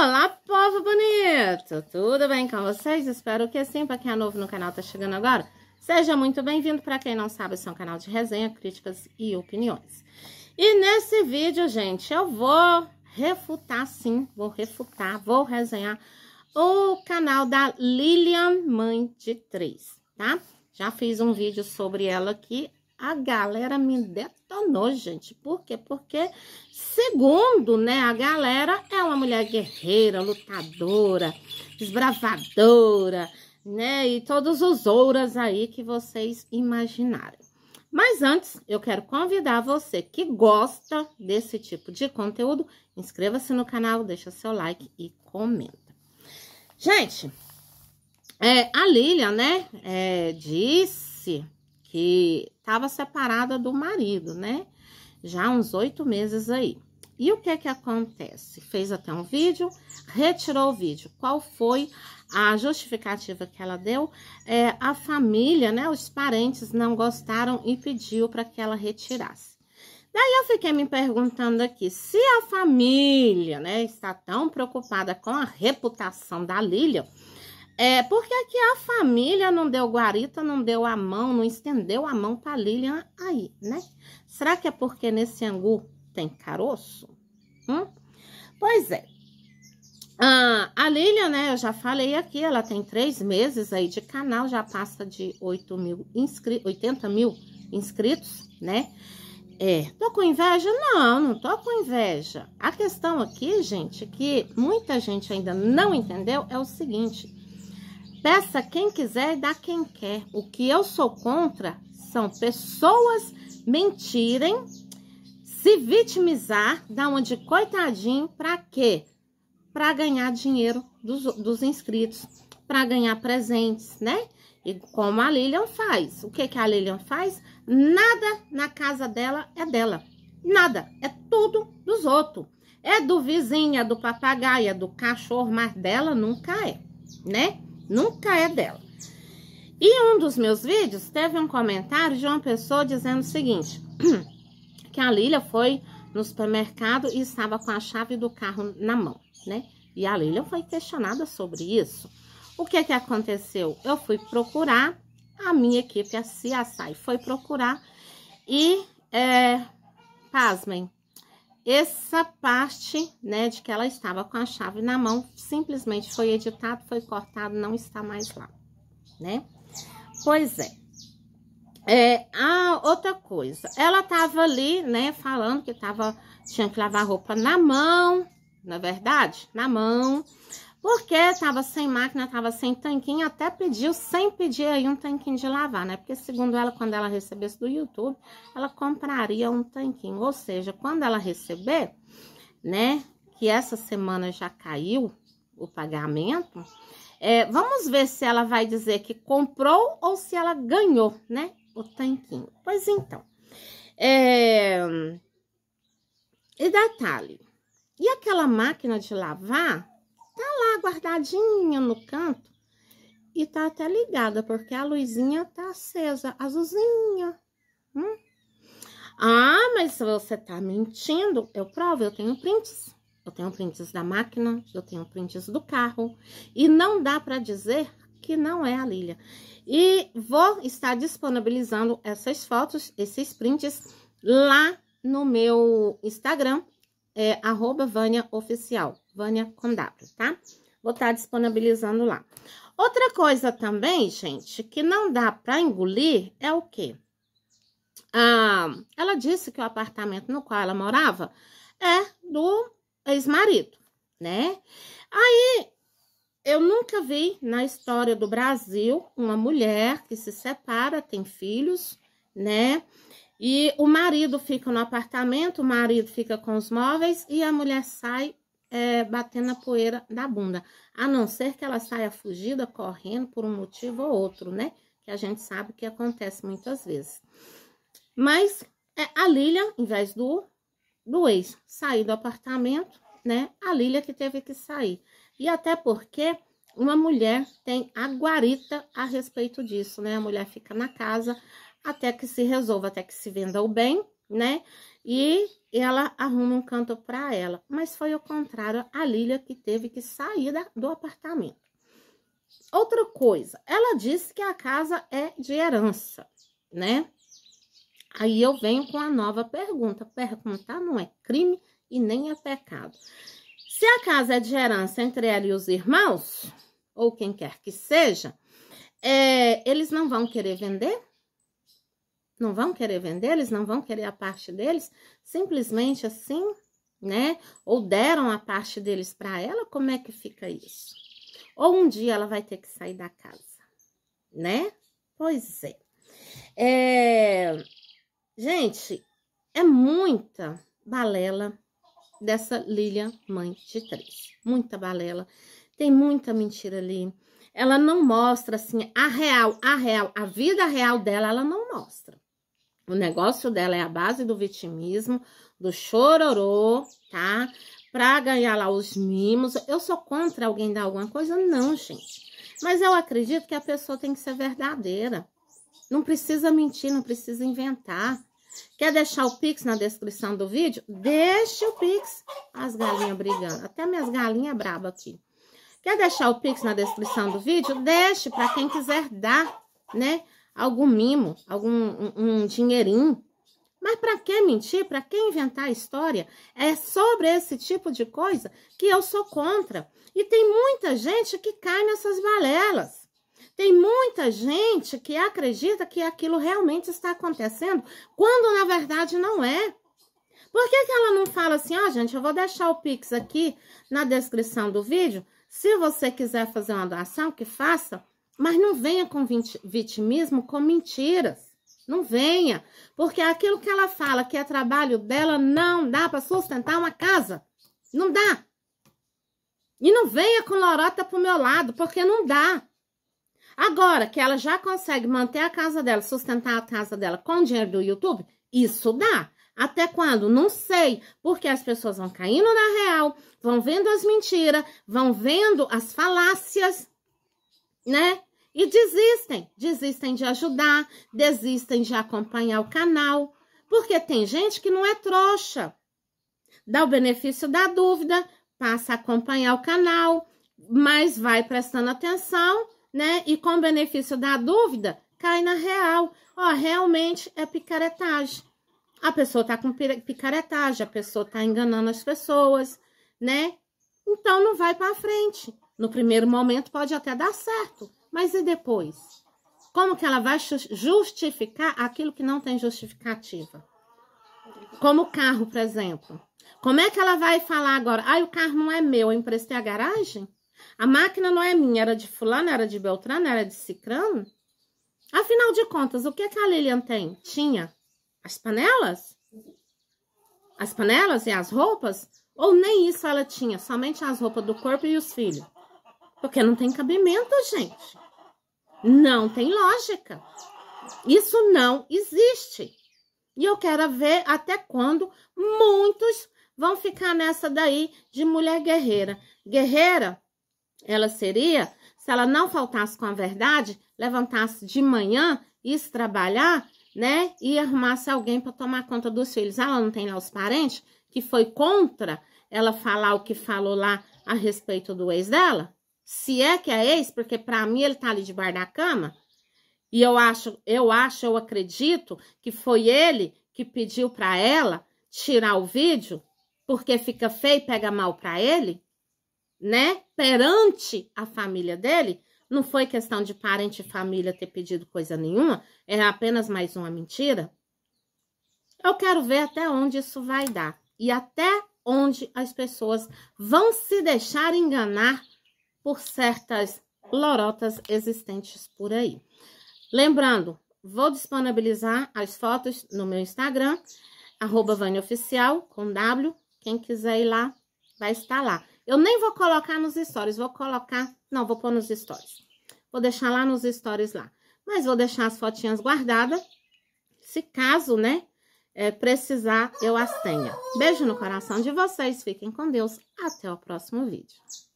Olá, povo bonito! Tudo bem com vocês? Espero que sim. Para quem é novo no canal, tá chegando agora. Seja muito bem-vindo. Para quem não sabe, esse é um canal de resenha, críticas e opiniões. E nesse vídeo, gente, eu vou refutar, sim, vou refutar, vou resenhar o canal da Lilian Mãe de Três, tá? Já fiz um vídeo sobre ela aqui, a galera me detonou, gente. Por quê? Porque, segundo, né, a galera é uma mulher guerreira, lutadora, desbravadora, né, e todos os ouras aí que vocês imaginaram. Mas antes, eu quero convidar você que gosta desse tipo de conteúdo, inscreva-se no canal, deixa seu like e comenta. Gente, é, a Lilian, né, é, disse que estava separada do marido, né? Já há uns oito meses aí. E o que é que acontece? Fez até um vídeo, retirou o vídeo. Qual foi a justificativa que ela deu? É, a família, né, os parentes não gostaram e pediu para que ela retirasse. Daí eu fiquei me perguntando aqui, se a família, né, está tão preocupada com a reputação da Lilian, é, por que, a família não deu guarita, não deu a mão, não estendeu a mão para Lilian aí, né? Será que é porque nesse angu tem caroço? Hum? Pois é. Ah, a Lilian, né, eu já falei aqui, ela tem três meses aí de canal, já passa de 8 mil inscri 80 mil inscritos, né? É, tô com inveja? Não, não tô com inveja. A questão aqui, gente, que muita gente ainda não entendeu é o seguinte Peça quem quiser e dá quem quer. O que eu sou contra são pessoas mentirem, se vitimizar, dar uma de coitadinho, para quê? Para ganhar dinheiro dos, dos inscritos, para ganhar presentes, né? E como a Lilian faz. O que, que a Lilian faz? Nada na casa dela é dela. Nada. É tudo dos outros. É do vizinho, é do papagaio, é do cachorro, mas dela nunca é, né? Nunca é dela. E um dos meus vídeos teve um comentário de uma pessoa dizendo o seguinte: que a Lilia foi no supermercado e estava com a chave do carro na mão, né? E a Lilia foi questionada sobre isso. O que que aconteceu? Eu fui procurar, a minha equipe, a CSI, foi procurar e, é, pasmem, essa parte, né, de que ela estava com a chave na mão, simplesmente foi editado, foi cortado, não está mais lá, né? Pois é. É, a outra coisa, ela tava ali, né, falando que tava, tinha que lavar roupa na mão, na é verdade, na mão. Porque estava sem máquina, estava sem tanquinho, até pediu, sem pedir aí um tanquinho de lavar, né? Porque segundo ela, quando ela recebesse do YouTube, ela compraria um tanquinho. Ou seja, quando ela receber, né? Que essa semana já caiu o pagamento. É, vamos ver se ela vai dizer que comprou ou se ela ganhou, né? O tanquinho. Pois então. É... E detalhe. E aquela máquina de lavar Tá lá guardadinha no canto e tá até ligada, porque a luzinha tá acesa, azulzinha. Hum? Ah, mas você tá mentindo. Eu provo, eu tenho prints. Eu tenho prints da máquina, eu tenho prints do carro. E não dá para dizer que não é a Lilia. E vou estar disponibilizando essas fotos, esses prints lá no meu Instagram, é arroba Vânia Oficial, Vânia com W, tá? Vou estar tá disponibilizando lá. Outra coisa também, gente, que não dá para engolir é o quê? Ah, ela disse que o apartamento no qual ela morava é do ex-marido, né? Aí eu nunca vi na história do Brasil uma mulher que se separa, tem filhos, né? E o marido fica no apartamento, o marido fica com os móveis e a mulher sai é, batendo a poeira da bunda. A não ser que ela saia fugida, correndo por um motivo ou outro, né? Que a gente sabe que acontece muitas vezes. Mas é, a Lilia, em vez do, do ex sair do apartamento, né? A Lilia que teve que sair. E até porque uma mulher tem a guarita a respeito disso, né? A mulher fica na casa, até que se resolva, até que se venda o bem, né? E ela arruma um canto para ela. Mas foi o contrário, a Lilia que teve que sair da, do apartamento. Outra coisa, ela disse que a casa é de herança, né? Aí eu venho com a nova pergunta. Perguntar não é crime e nem é pecado. Se a casa é de herança entre ela e os irmãos, ou quem quer que seja, é, eles não vão querer vender? não vão querer vender, eles não vão querer a parte deles, simplesmente assim, né? Ou deram a parte deles para ela, como é que fica isso? Ou um dia ela vai ter que sair da casa, né? Pois é. é... Gente, é muita balela dessa Lilian, mãe de três. Muita balela. Tem muita mentira ali ela não mostra assim a real, a real, a vida real dela, ela não mostra. O negócio dela é a base do vitimismo, do chororô, tá? Pra ganhar lá os mimos. Eu sou contra alguém dar alguma coisa? Não, gente. Mas eu acredito que a pessoa tem que ser verdadeira. Não precisa mentir, não precisa inventar. Quer deixar o Pix na descrição do vídeo? Deixe o Pix. As galinhas brigando. Até minhas galinhas braba aqui. Quer deixar o Pix na descrição do vídeo? Deixe para quem quiser dar, né? algum mimo, algum um, um dinheirinho. Mas para que mentir? Para que inventar história? É sobre esse tipo de coisa que eu sou contra. E tem muita gente que cai nessas balelas. Tem muita gente que acredita que aquilo realmente está acontecendo, quando na verdade não é. Por que, que ela não fala assim, ó, oh, gente, eu vou deixar o Pix aqui na descrição do vídeo. Se você quiser fazer uma doação, que faça. Mas não venha com vitimismo, com mentiras. Não venha, porque aquilo que ela fala que é trabalho dela não dá para sustentar uma casa. Não dá. E não venha com lorota pro meu lado, porque não dá. Agora que ela já consegue manter a casa dela, sustentar a casa dela com o dinheiro do YouTube, isso dá. Até quando? Não sei, porque as pessoas vão caindo na real, vão vendo as mentiras, vão vendo as falácias, né? e desistem. Desistem de ajudar, desistem de acompanhar o canal, porque tem gente que não é trouxa. Dá o benefício da dúvida, passa a acompanhar o canal, mas vai prestando atenção, né? E com o benefício da dúvida, cai na real. Ó, realmente é picaretagem. A pessoa tá com picaretagem, a pessoa tá enganando as pessoas, né? Então não vai para frente. No primeiro momento pode até dar certo, mas e depois? Como que ela vai justificar aquilo que não tem justificativa? Como o carro, por exemplo. Como é que ela vai falar agora? Ah, o carro não é meu, eu emprestei a garagem? A máquina não é minha, era de fulano, era de Beltrano, era de Cicrano? Afinal de contas, o que, é que a Lilian tem? Tinha as panelas? As panelas e as roupas? Ou nem isso ela tinha, somente as roupas do corpo e os filhos? Porque não tem cabimento, gente. Não tem lógica. Isso não existe. E eu quero ver até quando muitos vão ficar nessa daí de mulher guerreira. Guerreira, ela seria, se ela não faltasse com a verdade, levantasse de manhã, e se trabalhar, né? E arrumasse alguém para tomar conta dos filhos. Ah, ela não tem lá os parentes que foi contra ela falar o que falou lá a respeito do ex dela? se é que é ex, porque para mim ele tá ali debaixo da cama, e eu acho, eu acho, eu acredito que foi ele que pediu para ela tirar o vídeo, porque fica feio e pega mal para ele, né? Perante a família dele, não foi questão de parente e família ter pedido coisa nenhuma, é apenas mais uma mentira. Eu quero ver até onde isso vai dar e até onde as pessoas vão se deixar enganar por certas lorotas existentes por aí. Lembrando, vou disponibilizar as fotos no meu Instagram, arroba Oficial, com W. Quem quiser ir lá, vai estar lá. Eu nem vou colocar nos stories, vou colocar... Não, vou pôr nos stories. Vou deixar lá nos stories lá. Mas vou deixar as fotinhas guardadas, se caso, né, é, precisar, eu as tenha. Beijo no coração de vocês, fiquem com Deus, até o próximo vídeo.